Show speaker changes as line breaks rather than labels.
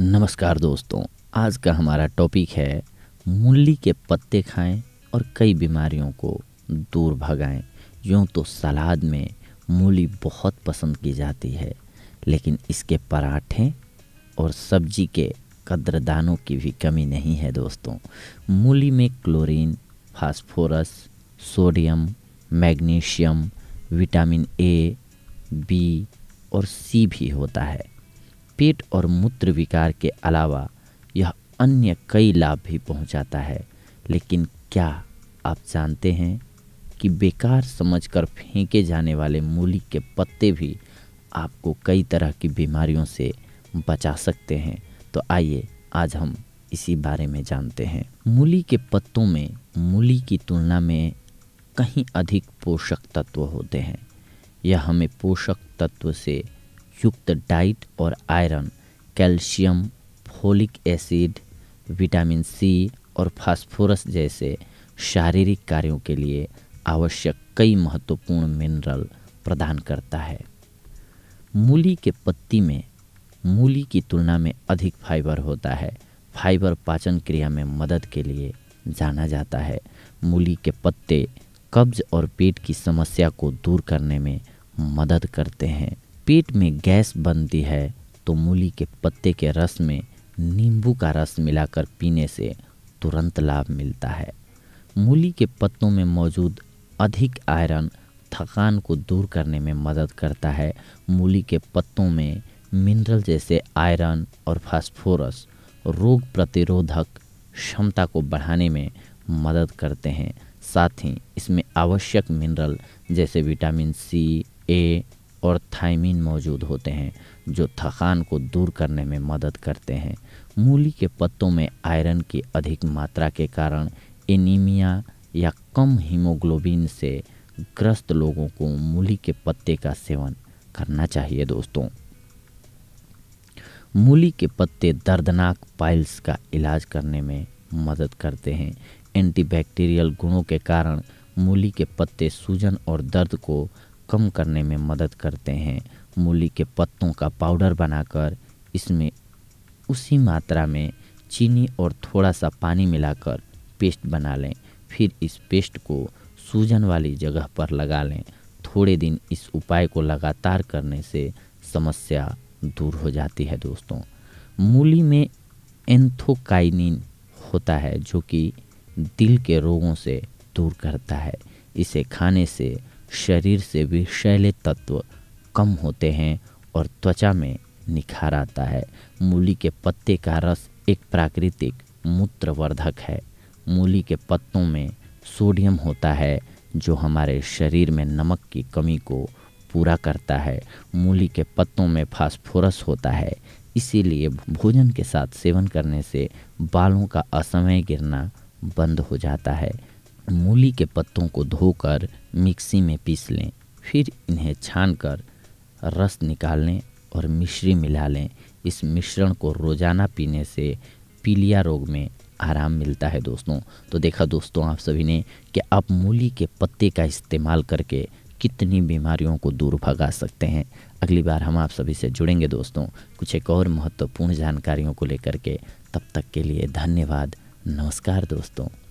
नमस्कार दोस्तों आज का हमारा टॉपिक है मूली के पत्ते खाएं और कई बीमारियों को दूर भगाएं यूँ तो सलाद में मूली बहुत पसंद की जाती है लेकिन इसके पराठे और सब्जी के कद्रदानों की भी कमी नहीं है दोस्तों मूली में chlorine phosphorus sodium magnesium vitamin A B और सी भी होता है पेट और मूत्र विकार के अलावा यह अन्य कई लाभ भी पहुंचाता है लेकिन क्या आप जानते हैं कि बेकार समझकर फेंके जाने वाले मूली के पत्ते भी आपको कई तरह की बीमारियों से बचा सकते हैं तो आइए आज हम इसी बारे में जानते हैं मूली के पत्तों में मूली की तुलना में कहीं अधिक पोषक तत्व होते हैं यह हमें पोषक तत्व से युक्त डाइट और iron calcium folic acid vitamin C और फास्फोरस जैसे शारीरिक कार्यों के लिए आवश्यक कई महत्वपूर्ण मिनरल प्रदान करता है मूली के पत्ती में मूली की तुलना में अधिक फाइबर होता है फाइबर पाचन क्रिया में मदद के लिए जाना जाता है मूली के पत्ते कब्ज और पेट की समस्या को दूर करने में मदद करते हैं पेट में गैस बनती है तो मूली के पत्ते के रस में नींबू का रस मिलाकर पीने से तुरंत लाभ मिलता है मूली के पत्तों में मौजूद अधिक आयरन थकान को दूर करने में मदद करता है मूली के पत्तों में मिनरल जैसे आयरन और फास्फोरस रोग प्रतिरोधक क्षमता को बढ़ाने में मदद करते हैं साथ ही इसमें आवश्यक मिनरल जैसे विटामिन सी ए और थाइमिन मौजूद होते हैं जो थकान को दूर करने में मदद करते हैं मूली के पत्तों में आयरन की अधिक मात्रा के कारण एनीमिया या कम हीमोग्लोबिन से ग्रस्त लोगों को मूली के पत्ते का सेवन करना चाहिए दोस्तों मूली के पत्ते दर्दनाक पाइल्स का इलाज करने में मदद करते हैं एंटीबैक्टीरियल गुणों के कारण मूली के पत्ते सूजन और दर्द को कम करने में मदद करते हैं मूली के पत्तों का पाउडर बनाकर इसमें उसी मात्रा में चीनी और थोड़ा सा पानी मिलाकर पेस्ट बना लें फिर इस पेस्ट को सूजन वाली जगह पर लगा लें थोड़े दिन इस उपाय को लगातार करने से समस्या दूर हो जाती है दोस्तों मूली में एंथोकाइनिन होता है जो कि दिल के रोगों से दूर करता है इसे खाने से शरीर से भी शैले तत्व कम होते हैं और त्वचा में निखार आता है मूली के पत्ते का रस एक प्राकृतिक मूत्रवर्धक है मूली के पत्तों में सोडियम होता है जो हमारे शरीर में नमक की कमी को पूरा करता है मूली के पत्तों में फास्फोरस होता है इसीलिए भोजन के साथ सेवन करने से बालों का असमय गिरना बंद हो जाता है मूली के पत्तों को धोकर मिक्सी में पीस लें फिर इन्हें छानकर रस निकाल लें और मिश्री मिला लें इस मिश्रण को रोज़ाना पीने से पीलिया रोग में आराम मिलता है दोस्तों तो देखा दोस्तों आप सभी ने कि आप मूली के पत्ते का इस्तेमाल करके कितनी बीमारियों को दूर भगा सकते हैं अगली बार हम आप सभी से जुड़ेंगे दोस्तों कुछ एक और महत्वपूर्ण जानकारियों को लेकर के तब तक के लिए धन्यवाद नमस्कार दोस्तों